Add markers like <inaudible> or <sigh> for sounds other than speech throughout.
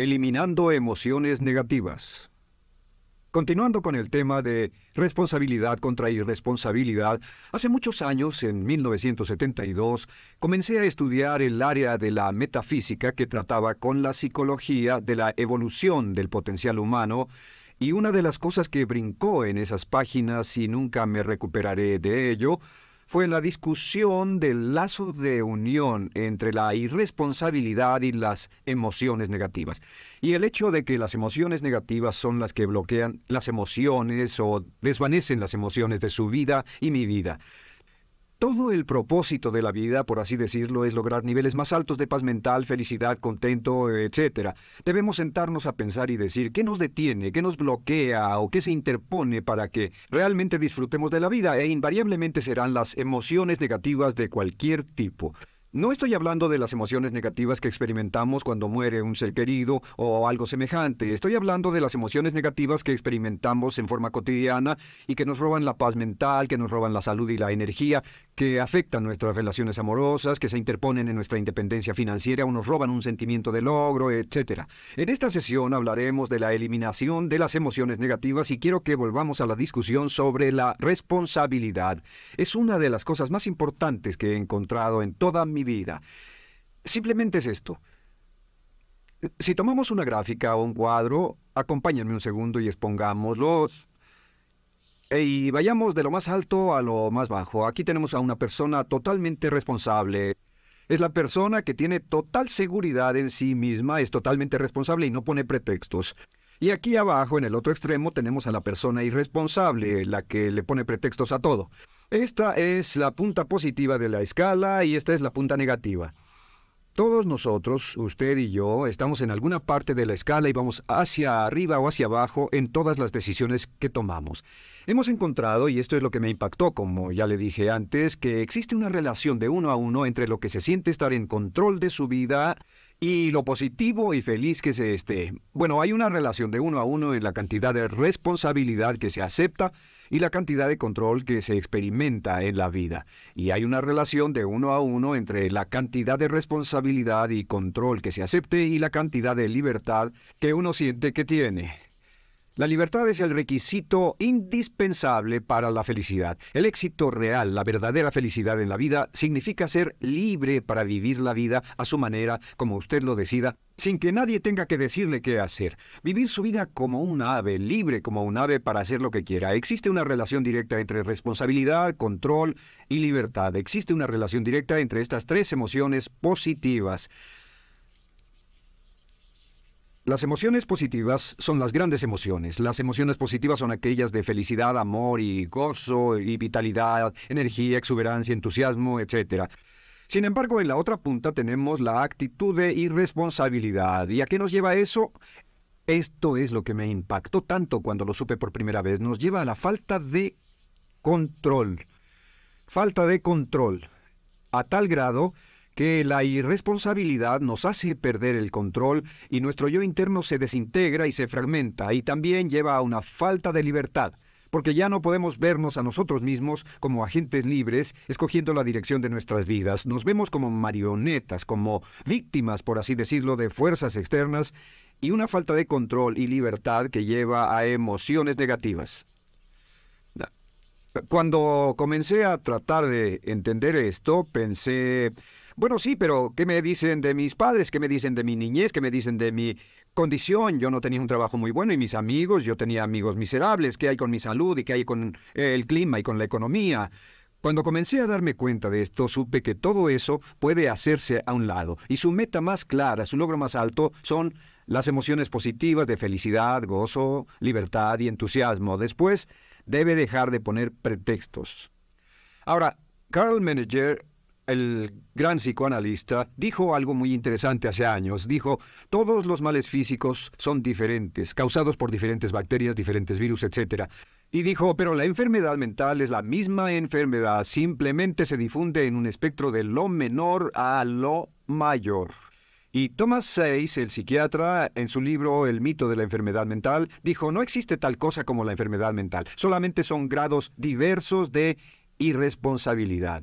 Eliminando emociones negativas. Continuando con el tema de responsabilidad contra irresponsabilidad, hace muchos años, en 1972, comencé a estudiar el área de la metafísica que trataba con la psicología de la evolución del potencial humano y una de las cosas que brincó en esas páginas y nunca me recuperaré de ello fue la discusión del lazo de unión entre la irresponsabilidad y las emociones negativas. Y el hecho de que las emociones negativas son las que bloquean las emociones o desvanecen las emociones de su vida y mi vida. Todo el propósito de la vida, por así decirlo, es lograr niveles más altos de paz mental, felicidad, contento, etc. Debemos sentarnos a pensar y decir qué nos detiene, qué nos bloquea o qué se interpone para que realmente disfrutemos de la vida e invariablemente serán las emociones negativas de cualquier tipo. No estoy hablando de las emociones negativas que experimentamos cuando muere un ser querido o algo semejante. Estoy hablando de las emociones negativas que experimentamos en forma cotidiana y que nos roban la paz mental, que nos roban la salud y la energía, que afectan nuestras relaciones amorosas, que se interponen en nuestra independencia financiera o nos roban un sentimiento de logro, etc. En esta sesión hablaremos de la eliminación de las emociones negativas y quiero que volvamos a la discusión sobre la responsabilidad. Es una de las cosas más importantes que he encontrado en toda mi vida. Simplemente es esto. Si tomamos una gráfica o un cuadro, acompáñenme un segundo y expongámoslos. Y vayamos de lo más alto a lo más bajo. Aquí tenemos a una persona totalmente responsable. Es la persona que tiene total seguridad en sí misma, es totalmente responsable y no pone pretextos. Y aquí abajo, en el otro extremo, tenemos a la persona irresponsable, la que le pone pretextos a todo. Esta es la punta positiva de la escala y esta es la punta negativa. Todos nosotros, usted y yo, estamos en alguna parte de la escala y vamos hacia arriba o hacia abajo en todas las decisiones que tomamos. Hemos encontrado, y esto es lo que me impactó, como ya le dije antes, que existe una relación de uno a uno entre lo que se siente estar en control de su vida y lo positivo y feliz que se esté. Bueno, hay una relación de uno a uno en la cantidad de responsabilidad que se acepta y la cantidad de control que se experimenta en la vida. Y hay una relación de uno a uno entre la cantidad de responsabilidad y control que se acepte y la cantidad de libertad que uno siente que tiene. La libertad es el requisito indispensable para la felicidad. El éxito real, la verdadera felicidad en la vida, significa ser libre para vivir la vida a su manera, como usted lo decida, sin que nadie tenga que decirle qué hacer. Vivir su vida como un ave, libre como un ave para hacer lo que quiera. Existe una relación directa entre responsabilidad, control y libertad. Existe una relación directa entre estas tres emociones positivas. Las emociones positivas son las grandes emociones. Las emociones positivas son aquellas de felicidad, amor y gozo y vitalidad, energía, exuberancia, entusiasmo, etc. Sin embargo, en la otra punta tenemos la actitud de irresponsabilidad. ¿Y a qué nos lleva eso? Esto es lo que me impactó tanto cuando lo supe por primera vez. Nos lleva a la falta de control. Falta de control. A tal grado que la irresponsabilidad nos hace perder el control y nuestro yo interno se desintegra y se fragmenta y también lleva a una falta de libertad, porque ya no podemos vernos a nosotros mismos como agentes libres escogiendo la dirección de nuestras vidas. Nos vemos como marionetas, como víctimas, por así decirlo, de fuerzas externas y una falta de control y libertad que lleva a emociones negativas. Cuando comencé a tratar de entender esto, pensé bueno, sí, pero ¿qué me dicen de mis padres? ¿Qué me dicen de mi niñez? ¿Qué me dicen de mi condición? Yo no tenía un trabajo muy bueno y mis amigos, yo tenía amigos miserables. ¿Qué hay con mi salud y qué hay con el clima y con la economía? Cuando comencé a darme cuenta de esto, supe que todo eso puede hacerse a un lado y su meta más clara, su logro más alto son las emociones positivas de felicidad, gozo, libertad y entusiasmo. Después, debe dejar de poner pretextos. Ahora, Carl Manager el gran psicoanalista, dijo algo muy interesante hace años. Dijo, todos los males físicos son diferentes, causados por diferentes bacterias, diferentes virus, etc. Y dijo, pero la enfermedad mental es la misma enfermedad, simplemente se difunde en un espectro de lo menor a lo mayor. Y Thomas Seis, el psiquiatra, en su libro El mito de la enfermedad mental, dijo, no existe tal cosa como la enfermedad mental, solamente son grados diversos de irresponsabilidad.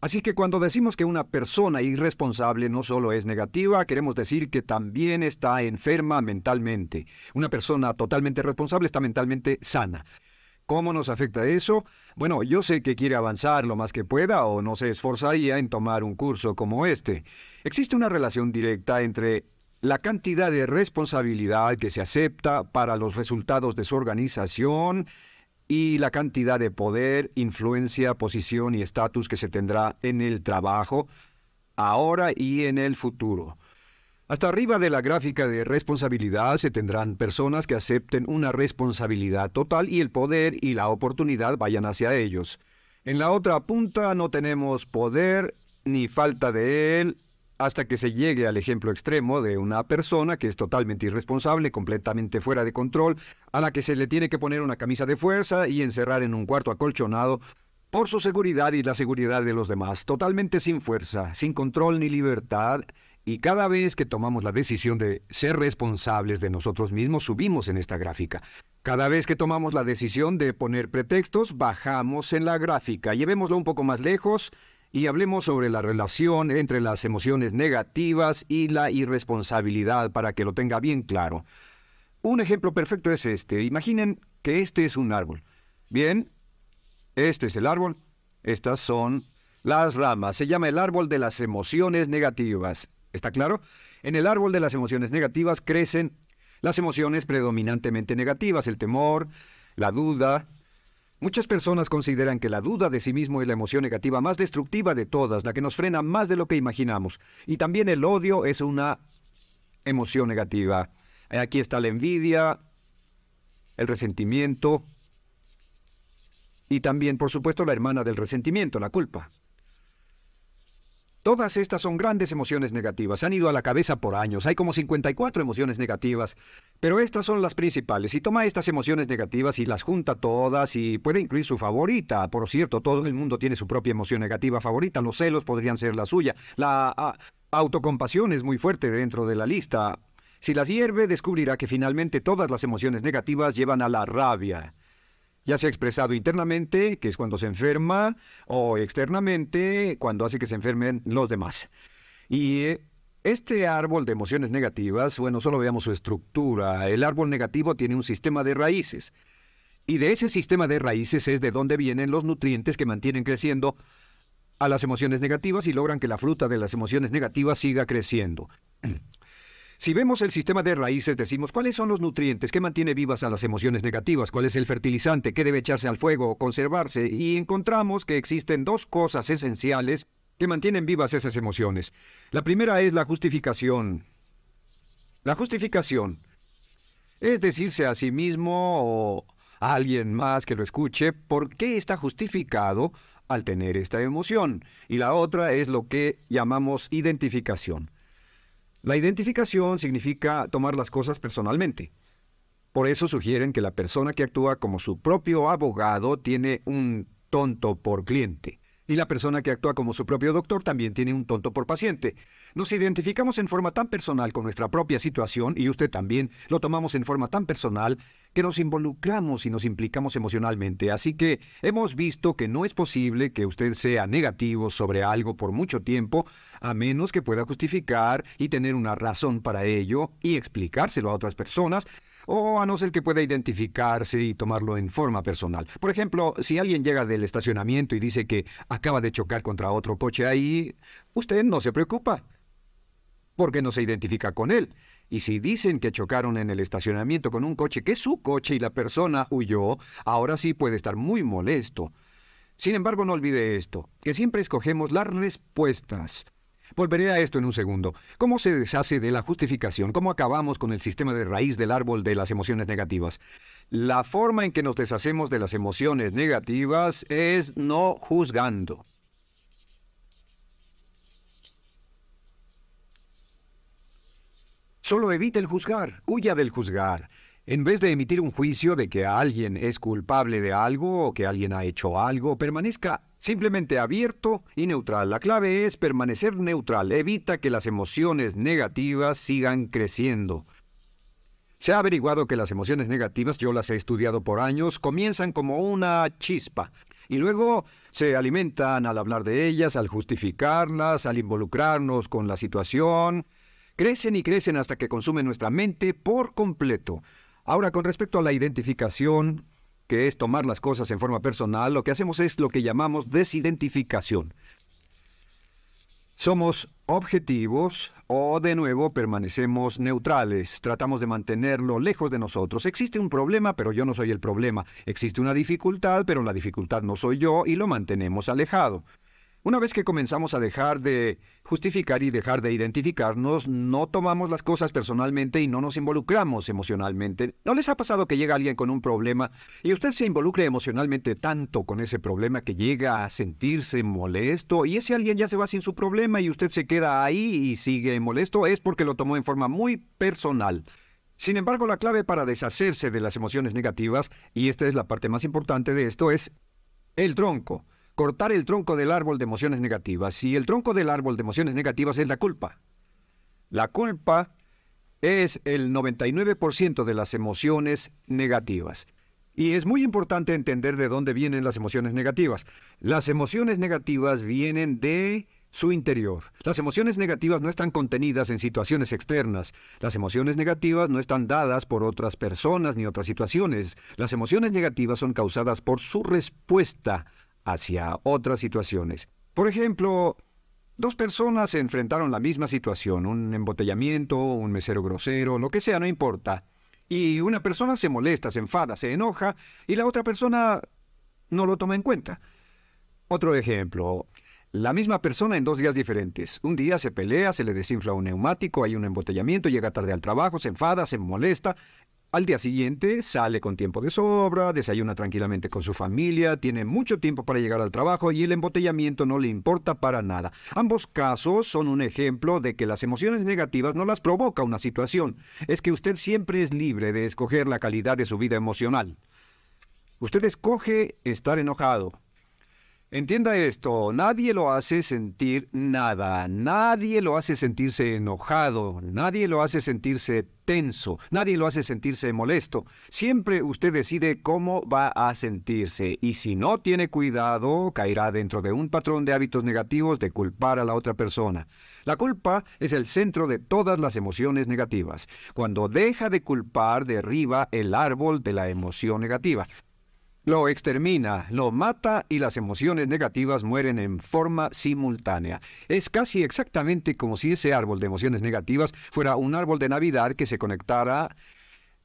Así que cuando decimos que una persona irresponsable no solo es negativa, queremos decir que también está enferma mentalmente. Una persona totalmente responsable está mentalmente sana. ¿Cómo nos afecta eso? Bueno, yo sé que quiere avanzar lo más que pueda o no se esforzaría en tomar un curso como este. Existe una relación directa entre la cantidad de responsabilidad que se acepta para los resultados de su organización, y la cantidad de poder, influencia, posición y estatus que se tendrá en el trabajo ahora y en el futuro. Hasta arriba de la gráfica de responsabilidad se tendrán personas que acepten una responsabilidad total y el poder y la oportunidad vayan hacia ellos. En la otra punta no tenemos poder ni falta de él hasta que se llegue al ejemplo extremo de una persona que es totalmente irresponsable, completamente fuera de control, a la que se le tiene que poner una camisa de fuerza y encerrar en un cuarto acolchonado por su seguridad y la seguridad de los demás, totalmente sin fuerza, sin control ni libertad. Y cada vez que tomamos la decisión de ser responsables de nosotros mismos, subimos en esta gráfica. Cada vez que tomamos la decisión de poner pretextos, bajamos en la gráfica. Llevémoslo un poco más lejos y hablemos sobre la relación entre las emociones negativas y la irresponsabilidad para que lo tenga bien claro. Un ejemplo perfecto es este. Imaginen que este es un árbol. Bien, este es el árbol. Estas son las ramas. Se llama el árbol de las emociones negativas. ¿Está claro? En el árbol de las emociones negativas crecen las emociones predominantemente negativas, el temor, la duda, Muchas personas consideran que la duda de sí mismo es la emoción negativa más destructiva de todas, la que nos frena más de lo que imaginamos. Y también el odio es una emoción negativa. Aquí está la envidia, el resentimiento y también, por supuesto, la hermana del resentimiento, la culpa. Todas estas son grandes emociones negativas. Han ido a la cabeza por años. Hay como 54 emociones negativas. Pero estas son las principales. Si toma estas emociones negativas y las junta todas y puede incluir su favorita. Por cierto, todo el mundo tiene su propia emoción negativa favorita. Los celos podrían ser la suya. La autocompasión es muy fuerte dentro de la lista. Si las hierve, descubrirá que finalmente todas las emociones negativas llevan a la rabia ya se ha expresado internamente, que es cuando se enferma, o externamente, cuando hace que se enfermen los demás. Y eh, este árbol de emociones negativas, bueno, solo veamos su estructura. El árbol negativo tiene un sistema de raíces. Y de ese sistema de raíces es de donde vienen los nutrientes que mantienen creciendo a las emociones negativas y logran que la fruta de las emociones negativas siga creciendo. <clears throat> Si vemos el sistema de raíces, decimos cuáles son los nutrientes que mantiene vivas a las emociones negativas, cuál es el fertilizante que debe echarse al fuego o conservarse, y encontramos que existen dos cosas esenciales que mantienen vivas esas emociones. La primera es la justificación. La justificación es decirse a sí mismo o a alguien más que lo escuche por qué está justificado al tener esta emoción. Y la otra es lo que llamamos identificación. La identificación significa tomar las cosas personalmente. Por eso sugieren que la persona que actúa como su propio abogado tiene un tonto por cliente. Y la persona que actúa como su propio doctor también tiene un tonto por paciente. Nos identificamos en forma tan personal con nuestra propia situación, y usted también, lo tomamos en forma tan personal que nos involucramos y nos implicamos emocionalmente. Así que hemos visto que no es posible que usted sea negativo sobre algo por mucho tiempo, a menos que pueda justificar y tener una razón para ello y explicárselo a otras personas, o a no ser que pueda identificarse y tomarlo en forma personal. Por ejemplo, si alguien llega del estacionamiento y dice que acaba de chocar contra otro coche ahí, usted no se preocupa porque no se identifica con él. Y si dicen que chocaron en el estacionamiento con un coche que es su coche y la persona huyó, ahora sí puede estar muy molesto. Sin embargo, no olvide esto, que siempre escogemos las respuestas. Volveré a esto en un segundo. ¿Cómo se deshace de la justificación? ¿Cómo acabamos con el sistema de raíz del árbol de las emociones negativas? La forma en que nos deshacemos de las emociones negativas es no juzgando. Solo evita el juzgar, huya del juzgar. En vez de emitir un juicio de que alguien es culpable de algo o que alguien ha hecho algo, permanezca simplemente abierto y neutral. La clave es permanecer neutral. Evita que las emociones negativas sigan creciendo. Se ha averiguado que las emociones negativas, yo las he estudiado por años, comienzan como una chispa y luego se alimentan al hablar de ellas, al justificarlas, al involucrarnos con la situación, crecen y crecen hasta que consumen nuestra mente por completo. Ahora, con respecto a la identificación, que es tomar las cosas en forma personal, lo que hacemos es lo que llamamos desidentificación. Somos objetivos o de nuevo permanecemos neutrales, tratamos de mantenerlo lejos de nosotros. Existe un problema, pero yo no soy el problema. Existe una dificultad, pero la dificultad no soy yo y lo mantenemos alejado. Una vez que comenzamos a dejar de justificar y dejar de identificarnos, no tomamos las cosas personalmente y no nos involucramos emocionalmente. ¿No les ha pasado que llega alguien con un problema y usted se involucre emocionalmente tanto con ese problema que llega a sentirse molesto y ese alguien ya se va sin su problema y usted se queda ahí y sigue molesto? Es porque lo tomó en forma muy personal. Sin embargo, la clave para deshacerse de las emociones negativas, y esta es la parte más importante de esto, es el tronco cortar el tronco del árbol de emociones negativas. Y el tronco del árbol de emociones negativas es la culpa. La culpa es el 99% de las emociones negativas. Y es muy importante entender de dónde vienen las emociones negativas. Las emociones negativas vienen de su interior. Las emociones negativas no están contenidas en situaciones externas. Las emociones negativas no están dadas por otras personas ni otras situaciones. Las emociones negativas son causadas por su respuesta hacia otras situaciones. Por ejemplo, dos personas se enfrentaron la misma situación, un embotellamiento, un mesero grosero, lo que sea, no importa. Y una persona se molesta, se enfada, se enoja, y la otra persona no lo toma en cuenta. Otro ejemplo, la misma persona en dos días diferentes. Un día se pelea, se le desinfla un neumático, hay un embotellamiento, llega tarde al trabajo, se enfada, se molesta, al día siguiente sale con tiempo de sobra, desayuna tranquilamente con su familia, tiene mucho tiempo para llegar al trabajo y el embotellamiento no le importa para nada. Ambos casos son un ejemplo de que las emociones negativas no las provoca una situación. Es que usted siempre es libre de escoger la calidad de su vida emocional. Usted escoge estar enojado, Entienda esto, nadie lo hace sentir nada, nadie lo hace sentirse enojado, nadie lo hace sentirse tenso, nadie lo hace sentirse molesto. Siempre usted decide cómo va a sentirse y si no tiene cuidado caerá dentro de un patrón de hábitos negativos de culpar a la otra persona. La culpa es el centro de todas las emociones negativas. Cuando deja de culpar derriba el árbol de la emoción negativa. Lo extermina, lo mata y las emociones negativas mueren en forma simultánea. Es casi exactamente como si ese árbol de emociones negativas fuera un árbol de Navidad que se conectara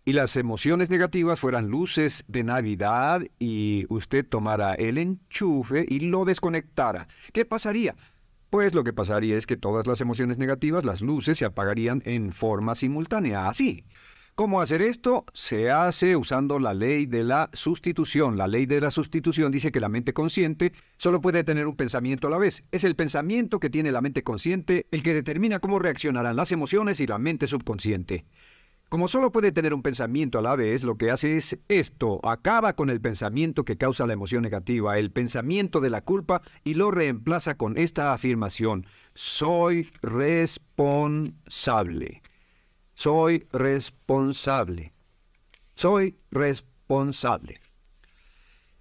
y las emociones negativas fueran luces de Navidad y usted tomara el enchufe y lo desconectara. ¿Qué pasaría? Pues lo que pasaría es que todas las emociones negativas, las luces, se apagarían en forma simultánea, así. ¿Cómo hacer esto? Se hace usando la ley de la sustitución. La ley de la sustitución dice que la mente consciente solo puede tener un pensamiento a la vez. Es el pensamiento que tiene la mente consciente el que determina cómo reaccionarán las emociones y la mente subconsciente. Como solo puede tener un pensamiento a la vez, lo que hace es esto, acaba con el pensamiento que causa la emoción negativa, el pensamiento de la culpa, y lo reemplaza con esta afirmación, soy responsable. Soy responsable. Soy responsable.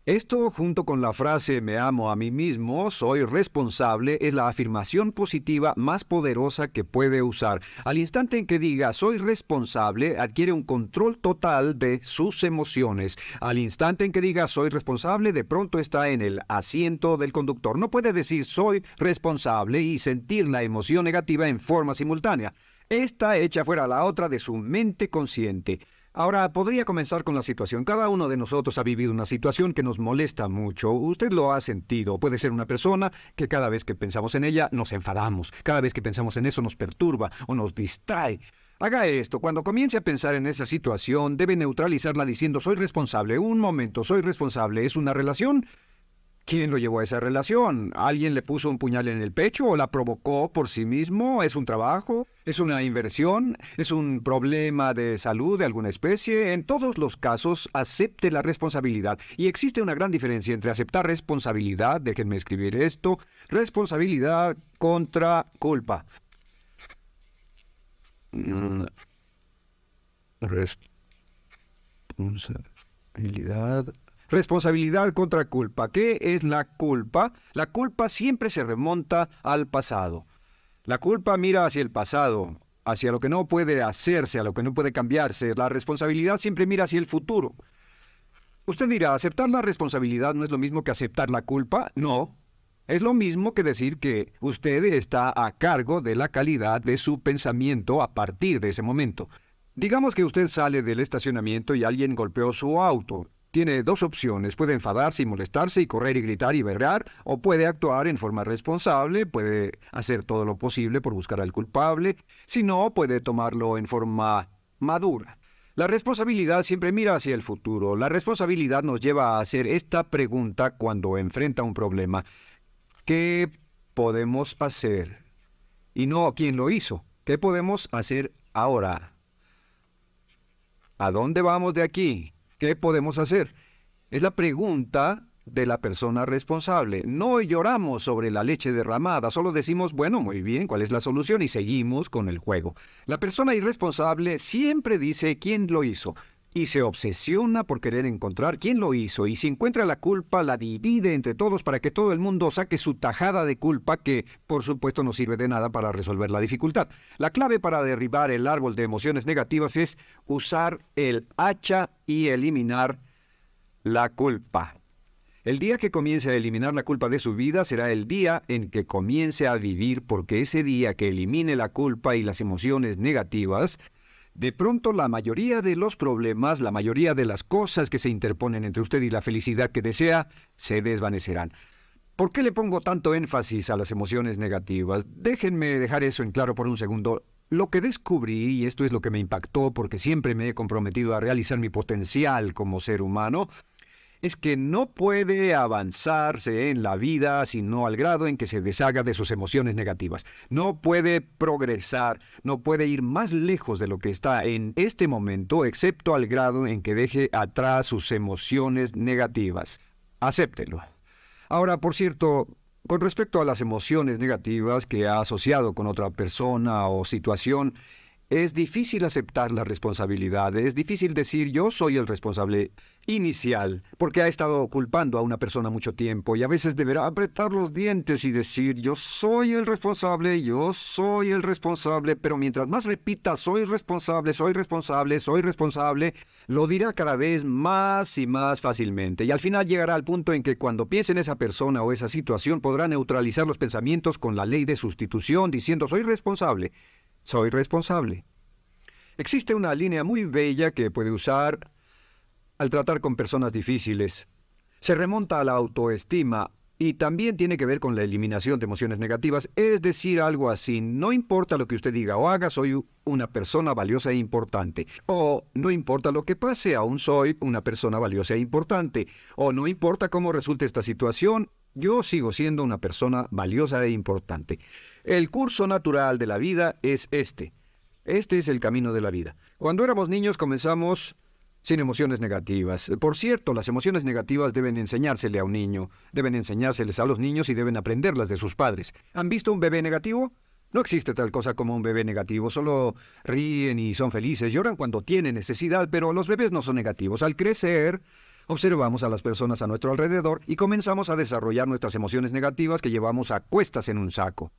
Esto, junto con la frase me amo a mí mismo, soy responsable, es la afirmación positiva más poderosa que puede usar. Al instante en que diga soy responsable, adquiere un control total de sus emociones. Al instante en que diga soy responsable, de pronto está en el asiento del conductor. No puede decir soy responsable y sentir la emoción negativa en forma simultánea. Esta hecha fuera la otra de su mente consciente. Ahora, podría comenzar con la situación. Cada uno de nosotros ha vivido una situación que nos molesta mucho. Usted lo ha sentido. Puede ser una persona que cada vez que pensamos en ella nos enfadamos. Cada vez que pensamos en eso nos perturba o nos distrae. Haga esto. Cuando comience a pensar en esa situación, debe neutralizarla diciendo soy responsable. Un momento, soy responsable. ¿Es una relación? ¿Quién lo llevó a esa relación? ¿Alguien le puso un puñal en el pecho o la provocó por sí mismo? ¿Es un trabajo? ¿Es una inversión? ¿Es un problema de salud de alguna especie? En todos los casos, acepte la responsabilidad. Y existe una gran diferencia entre aceptar responsabilidad, déjenme escribir esto, responsabilidad contra culpa. Mm. Responsabilidad Responsabilidad contra culpa. ¿Qué es la culpa? La culpa siempre se remonta al pasado. La culpa mira hacia el pasado, hacia lo que no puede hacerse, a lo que no puede cambiarse. La responsabilidad siempre mira hacia el futuro. Usted dirá, ¿aceptar la responsabilidad no es lo mismo que aceptar la culpa? No. Es lo mismo que decir que usted está a cargo de la calidad de su pensamiento a partir de ese momento. Digamos que usted sale del estacionamiento y alguien golpeó su auto. Tiene dos opciones, puede enfadarse y molestarse y correr y gritar y berrear, o puede actuar en forma responsable, puede hacer todo lo posible por buscar al culpable, si no, puede tomarlo en forma madura. La responsabilidad siempre mira hacia el futuro. La responsabilidad nos lleva a hacer esta pregunta cuando enfrenta un problema. ¿Qué podemos hacer? Y no quién lo hizo. ¿Qué podemos hacer ahora? ¿A dónde vamos de aquí? ¿Qué podemos hacer? Es la pregunta de la persona responsable. No lloramos sobre la leche derramada, solo decimos, bueno, muy bien, ¿cuál es la solución? Y seguimos con el juego. La persona irresponsable siempre dice quién lo hizo, y se obsesiona por querer encontrar quién lo hizo y si encuentra la culpa la divide entre todos para que todo el mundo saque su tajada de culpa que por supuesto no sirve de nada para resolver la dificultad. La clave para derribar el árbol de emociones negativas es usar el hacha y eliminar la culpa. El día que comience a eliminar la culpa de su vida será el día en que comience a vivir porque ese día que elimine la culpa y las emociones negativas de pronto la mayoría de los problemas, la mayoría de las cosas que se interponen entre usted y la felicidad que desea, se desvanecerán. ¿Por qué le pongo tanto énfasis a las emociones negativas? Déjenme dejar eso en claro por un segundo. Lo que descubrí, y esto es lo que me impactó porque siempre me he comprometido a realizar mi potencial como ser humano, es que no puede avanzarse en la vida sino al grado en que se deshaga de sus emociones negativas. No puede progresar, no puede ir más lejos de lo que está en este momento, excepto al grado en que deje atrás sus emociones negativas. Acéptelo. Ahora, por cierto, con respecto a las emociones negativas que ha asociado con otra persona o situación, es difícil aceptar la responsabilidad, es difícil decir yo soy el responsable inicial, porque ha estado culpando a una persona mucho tiempo y a veces deberá apretar los dientes y decir yo soy el responsable, yo soy el responsable, pero mientras más repita soy responsable, soy responsable, soy responsable, lo dirá cada vez más y más fácilmente y al final llegará al punto en que cuando piense en esa persona o esa situación podrá neutralizar los pensamientos con la ley de sustitución diciendo soy responsable, soy responsable. Existe una línea muy bella que puede usar al tratar con personas difíciles. Se remonta a la autoestima y también tiene que ver con la eliminación de emociones negativas, es decir, algo así, no importa lo que usted diga o haga, soy una persona valiosa e importante, o no importa lo que pase, aún soy una persona valiosa e importante, o no importa cómo resulte esta situación, yo sigo siendo una persona valiosa e importante. El curso natural de la vida es este. Este es el camino de la vida. Cuando éramos niños comenzamos sin emociones negativas. Por cierto, las emociones negativas deben enseñársele a un niño, deben enseñárseles a los niños y deben aprenderlas de sus padres. ¿Han visto un bebé negativo? No existe tal cosa como un bebé negativo, solo ríen y son felices, lloran cuando tienen necesidad, pero los bebés no son negativos. Al crecer, observamos a las personas a nuestro alrededor y comenzamos a desarrollar nuestras emociones negativas que llevamos a cuestas en un saco.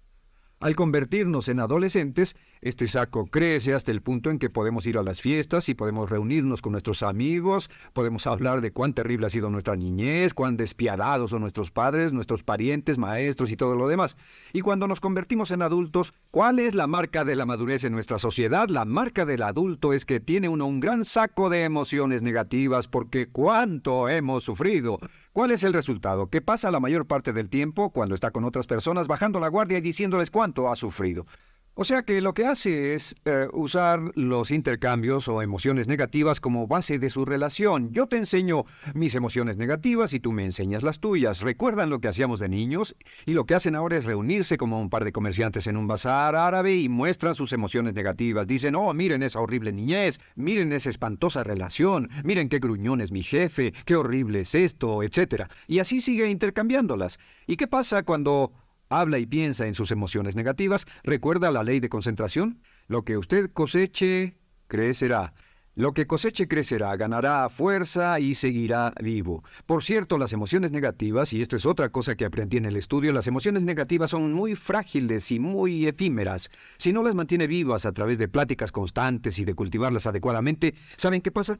Al convertirnos en adolescentes, este saco crece hasta el punto en que podemos ir a las fiestas y podemos reunirnos con nuestros amigos, podemos hablar de cuán terrible ha sido nuestra niñez, cuán despiadados son nuestros padres, nuestros parientes, maestros y todo lo demás. Y cuando nos convertimos en adultos, ¿cuál es la marca de la madurez en nuestra sociedad? La marca del adulto es que tiene uno un gran saco de emociones negativas porque cuánto hemos sufrido. ¿Cuál es el resultado? Que pasa la mayor parte del tiempo cuando está con otras personas bajando la guardia y diciéndoles cuánto ha sufrido. O sea que lo que hace es eh, usar los intercambios o emociones negativas como base de su relación. Yo te enseño mis emociones negativas y tú me enseñas las tuyas. ¿Recuerdan lo que hacíamos de niños? Y lo que hacen ahora es reunirse como un par de comerciantes en un bazar árabe y muestran sus emociones negativas. Dicen, oh, miren esa horrible niñez, miren esa espantosa relación, miren qué gruñón es mi jefe, qué horrible es esto, etc. Y así sigue intercambiándolas. ¿Y qué pasa cuando habla y piensa en sus emociones negativas, recuerda la ley de concentración. Lo que usted coseche, crecerá. Lo que coseche crecerá, ganará fuerza y seguirá vivo. Por cierto, las emociones negativas, y esto es otra cosa que aprendí en el estudio, las emociones negativas son muy frágiles y muy efímeras. Si no las mantiene vivas a través de pláticas constantes y de cultivarlas adecuadamente, ¿saben qué pasa?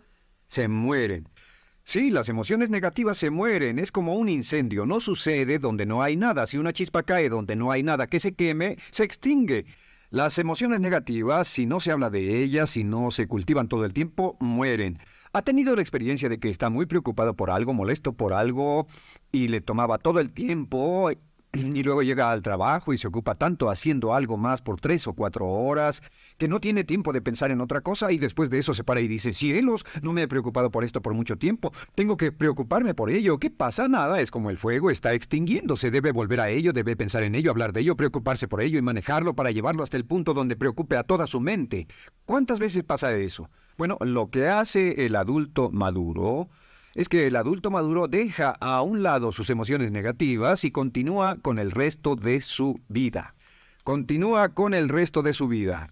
Se mueren. Sí, las emociones negativas se mueren, es como un incendio, no sucede donde no hay nada, si una chispa cae donde no hay nada que se queme, se extingue. Las emociones negativas, si no se habla de ellas, si no se cultivan todo el tiempo, mueren. ¿Ha tenido la experiencia de que está muy preocupado por algo, molesto por algo, y le tomaba todo el tiempo y luego llega al trabajo y se ocupa tanto haciendo algo más por tres o cuatro horas que no tiene tiempo de pensar en otra cosa y después de eso se para y dice, cielos, no me he preocupado por esto por mucho tiempo, tengo que preocuparme por ello, ¿qué pasa? Nada, es como el fuego está extinguiéndose, debe volver a ello, debe pensar en ello, hablar de ello, preocuparse por ello y manejarlo para llevarlo hasta el punto donde preocupe a toda su mente. ¿Cuántas veces pasa eso? Bueno, lo que hace el adulto maduro es que el adulto maduro deja a un lado sus emociones negativas y continúa con el resto de su vida. Continúa con el resto de su vida.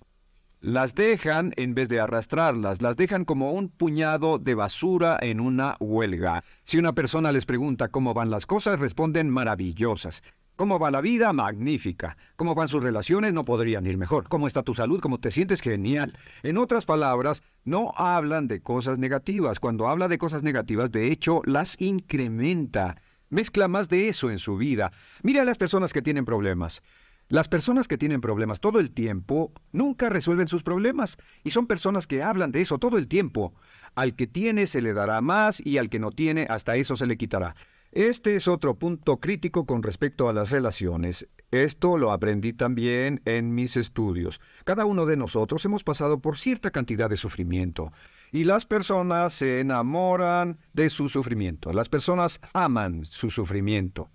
Las dejan, en vez de arrastrarlas, las dejan como un puñado de basura en una huelga. Si una persona les pregunta cómo van las cosas, responden maravillosas. ¿Cómo va la vida? Magnífica. ¿Cómo van sus relaciones? No podrían ir mejor. ¿Cómo está tu salud? ¿Cómo te sientes? Genial. En otras palabras, no hablan de cosas negativas. Cuando habla de cosas negativas, de hecho, las incrementa. Mezcla más de eso en su vida. Mira a las personas que tienen problemas. Las personas que tienen problemas todo el tiempo nunca resuelven sus problemas y son personas que hablan de eso todo el tiempo. Al que tiene se le dará más y al que no tiene hasta eso se le quitará. Este es otro punto crítico con respecto a las relaciones. Esto lo aprendí también en mis estudios. Cada uno de nosotros hemos pasado por cierta cantidad de sufrimiento y las personas se enamoran de su sufrimiento. Las personas aman su sufrimiento.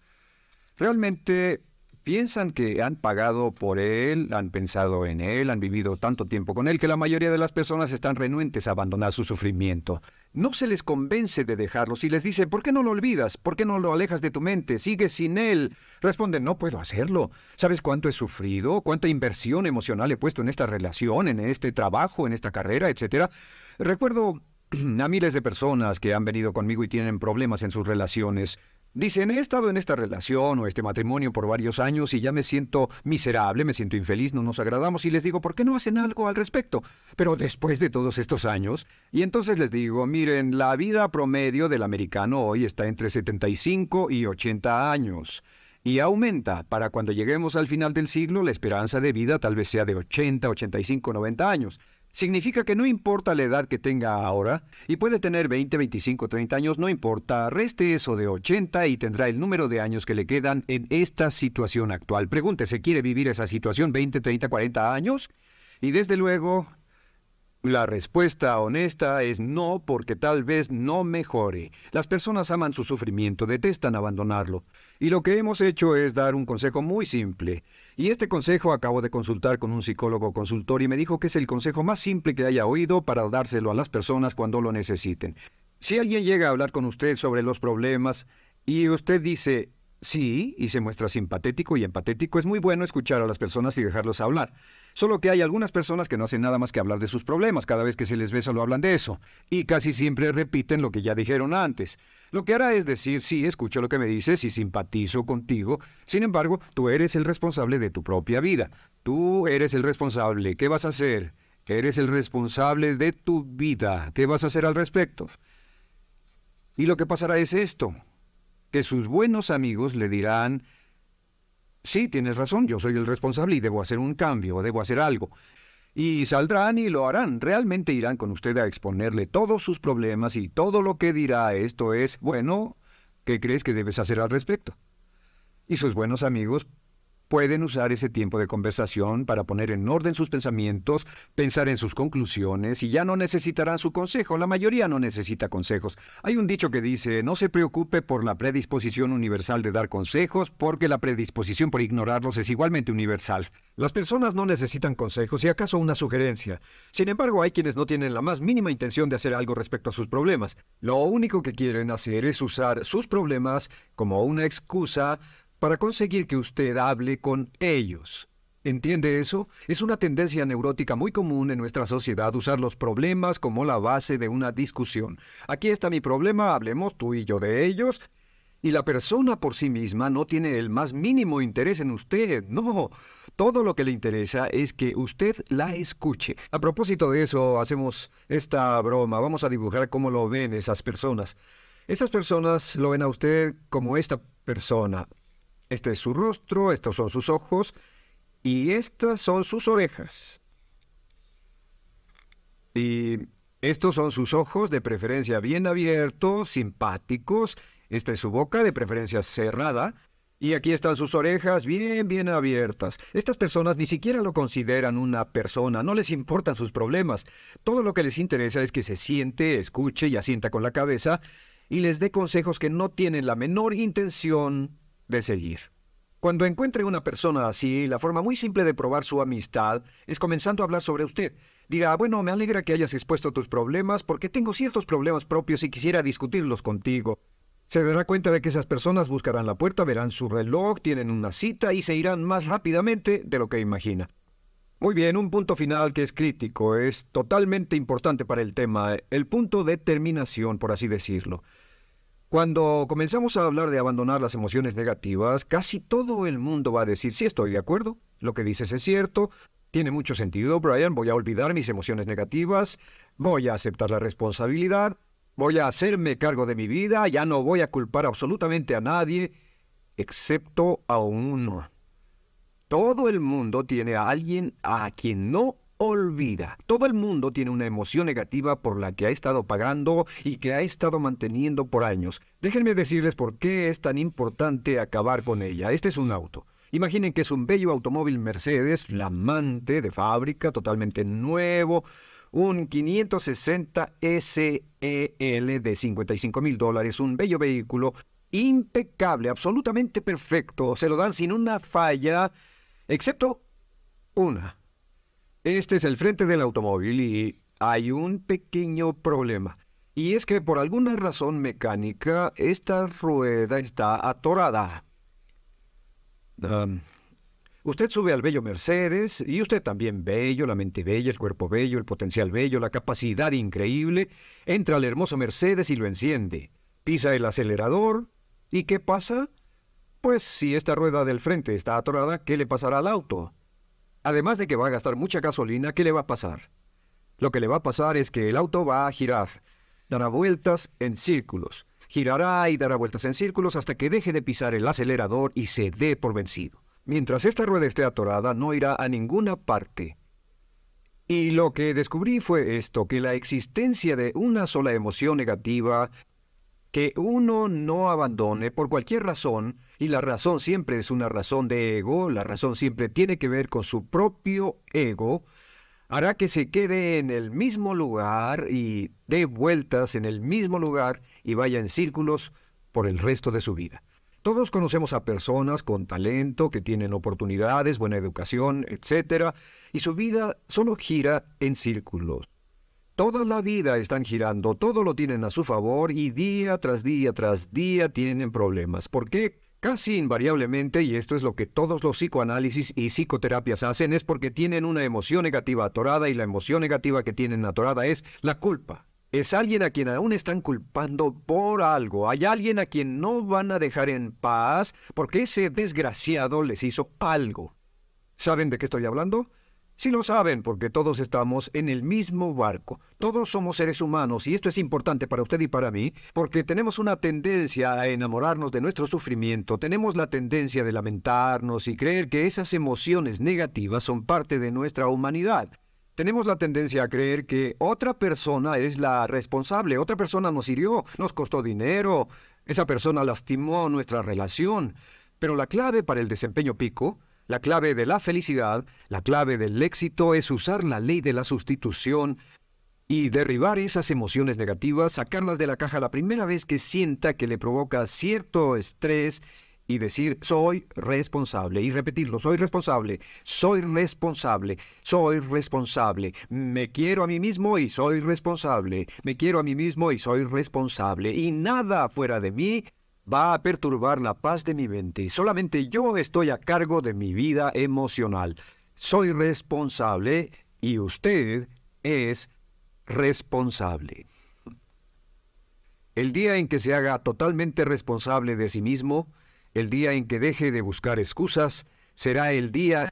Realmente piensan que han pagado por él, han pensado en él, han vivido tanto tiempo con él que la mayoría de las personas están renuentes a abandonar su sufrimiento no se les convence de dejarlo. Si les dice, ¿por qué no lo olvidas? ¿Por qué no lo alejas de tu mente? Sigue sin él. Responde, no puedo hacerlo. ¿Sabes cuánto he sufrido? ¿Cuánta inversión emocional he puesto en esta relación, en este trabajo, en esta carrera, etcétera? Recuerdo <clears throat> a miles de personas que han venido conmigo y tienen problemas en sus relaciones. Dicen, he estado en esta relación o este matrimonio por varios años y ya me siento miserable, me siento infeliz, no nos agradamos y les digo, ¿por qué no hacen algo al respecto? Pero después de todos estos años, y entonces les digo, miren, la vida promedio del americano hoy está entre 75 y 80 años. Y aumenta, para cuando lleguemos al final del siglo, la esperanza de vida tal vez sea de 80, 85, 90 años. Significa que no importa la edad que tenga ahora, y puede tener 20, 25, 30 años, no importa, reste eso de 80 y tendrá el número de años que le quedan en esta situación actual. Pregúntese, ¿quiere vivir esa situación 20, 30, 40 años? Y desde luego, la respuesta honesta es no porque tal vez no mejore. Las personas aman su sufrimiento, detestan abandonarlo. Y lo que hemos hecho es dar un consejo muy simple. Y este consejo acabo de consultar con un psicólogo consultor y me dijo que es el consejo más simple que haya oído para dárselo a las personas cuando lo necesiten. Si alguien llega a hablar con usted sobre los problemas y usted dice, Sí, y se muestra simpatético y empatético. Es muy bueno escuchar a las personas y dejarlos hablar. Solo que hay algunas personas que no hacen nada más que hablar de sus problemas. Cada vez que se les ve solo hablan de eso. Y casi siempre repiten lo que ya dijeron antes. Lo que hará es decir, sí, escucho lo que me dices y simpatizo contigo. Sin embargo, tú eres el responsable de tu propia vida. Tú eres el responsable. ¿Qué vas a hacer? Eres el responsable de tu vida. ¿Qué vas a hacer al respecto? Y lo que pasará es esto que sus buenos amigos le dirán, sí, tienes razón, yo soy el responsable y debo hacer un cambio, debo hacer algo. Y saldrán y lo harán. Realmente irán con usted a exponerle todos sus problemas y todo lo que dirá esto es, bueno, ¿qué crees que debes hacer al respecto? Y sus buenos amigos Pueden usar ese tiempo de conversación para poner en orden sus pensamientos, pensar en sus conclusiones y ya no necesitarán su consejo. La mayoría no necesita consejos. Hay un dicho que dice, no se preocupe por la predisposición universal de dar consejos porque la predisposición por ignorarlos es igualmente universal. Las personas no necesitan consejos y acaso una sugerencia. Sin embargo, hay quienes no tienen la más mínima intención de hacer algo respecto a sus problemas. Lo único que quieren hacer es usar sus problemas como una excusa para conseguir que usted hable con ellos. ¿Entiende eso? Es una tendencia neurótica muy común en nuestra sociedad usar los problemas como la base de una discusión. Aquí está mi problema, hablemos tú y yo de ellos. Y la persona por sí misma no tiene el más mínimo interés en usted, no. Todo lo que le interesa es que usted la escuche. A propósito de eso, hacemos esta broma. Vamos a dibujar cómo lo ven esas personas. Esas personas lo ven a usted como esta persona. Este es su rostro, estos son sus ojos y estas son sus orejas. Y estos son sus ojos, de preferencia bien abiertos, simpáticos. Esta es su boca, de preferencia cerrada. Y aquí están sus orejas bien, bien abiertas. Estas personas ni siquiera lo consideran una persona, no les importan sus problemas. Todo lo que les interesa es que se siente, escuche y asienta con la cabeza y les dé consejos que no tienen la menor intención de seguir. Cuando encuentre una persona así, la forma muy simple de probar su amistad es comenzando a hablar sobre usted. Dirá, bueno, me alegra que hayas expuesto tus problemas porque tengo ciertos problemas propios y quisiera discutirlos contigo. Se dará cuenta de que esas personas buscarán la puerta, verán su reloj, tienen una cita y se irán más rápidamente de lo que imagina. Muy bien, un punto final que es crítico, es totalmente importante para el tema, el punto de terminación, por así decirlo. Cuando comenzamos a hablar de abandonar las emociones negativas, casi todo el mundo va a decir, sí, estoy de acuerdo, lo que dices es cierto, tiene mucho sentido, Brian, voy a olvidar mis emociones negativas, voy a aceptar la responsabilidad, voy a hacerme cargo de mi vida, ya no voy a culpar absolutamente a nadie, excepto a uno. Todo el mundo tiene a alguien a quien no olvida. Todo el mundo tiene una emoción negativa por la que ha estado pagando y que ha estado manteniendo por años. Déjenme decirles por qué es tan importante acabar con ella. Este es un auto. Imaginen que es un bello automóvil Mercedes, flamante, de fábrica, totalmente nuevo, un 560 SEL e de 55 mil dólares, un bello vehículo, impecable, absolutamente perfecto, se lo dan sin una falla, excepto una este es el frente del automóvil y hay un pequeño problema. Y es que por alguna razón mecánica esta rueda está atorada. usted sube al bello Mercedes y usted también bello, la mente bella, el cuerpo bello, el potencial bello, la capacidad increíble. Entra al hermoso Mercedes y lo enciende. Pisa el acelerador y ¿qué pasa? Pues si esta rueda del frente está atorada, ¿qué le pasará al auto? Además de que va a gastar mucha gasolina, ¿qué le va a pasar? Lo que le va a pasar es que el auto va a girar, dará vueltas en círculos, girará y dará vueltas en círculos hasta que deje de pisar el acelerador y se dé por vencido. Mientras esta rueda esté atorada, no irá a ninguna parte. Y lo que descubrí fue esto, que la existencia de una sola emoción negativa que uno no abandone por cualquier razón y la razón siempre es una razón de ego, la razón siempre tiene que ver con su propio ego, hará que se quede en el mismo lugar y dé vueltas en el mismo lugar y vaya en círculos por el resto de su vida. Todos conocemos a personas con talento, que tienen oportunidades, buena educación, etc. Y su vida solo gira en círculos. Toda la vida están girando, todo lo tienen a su favor y día tras día tras día tienen problemas. ¿Por qué? Casi invariablemente, y esto es lo que todos los psicoanálisis y psicoterapias hacen, es porque tienen una emoción negativa atorada y la emoción negativa que tienen atorada es la culpa. Es alguien a quien aún están culpando por algo. Hay alguien a quien no van a dejar en paz porque ese desgraciado les hizo algo. ¿Saben de qué estoy hablando? Si lo saben, porque todos estamos en el mismo barco. Todos somos seres humanos y esto es importante para usted y para mí, porque tenemos una tendencia a enamorarnos de nuestro sufrimiento, tenemos la tendencia de lamentarnos y creer que esas emociones negativas son parte de nuestra humanidad. Tenemos la tendencia a creer que otra persona es la responsable, otra persona nos hirió, nos costó dinero, esa persona lastimó nuestra relación. Pero la clave para el desempeño pico la clave de la felicidad, la clave del éxito es usar la ley de la sustitución y derribar esas emociones negativas, sacarlas de la caja la primera vez que sienta que le provoca cierto estrés y decir soy responsable y repetirlo, soy responsable, soy responsable, soy responsable, me quiero a mí mismo y soy responsable, me quiero a mí mismo y soy responsable y nada fuera de mí va a perturbar la paz de mi mente y solamente yo estoy a cargo de mi vida emocional. Soy responsable y usted es responsable. El día en que se haga totalmente responsable de sí mismo, el día en que deje de buscar excusas, será el día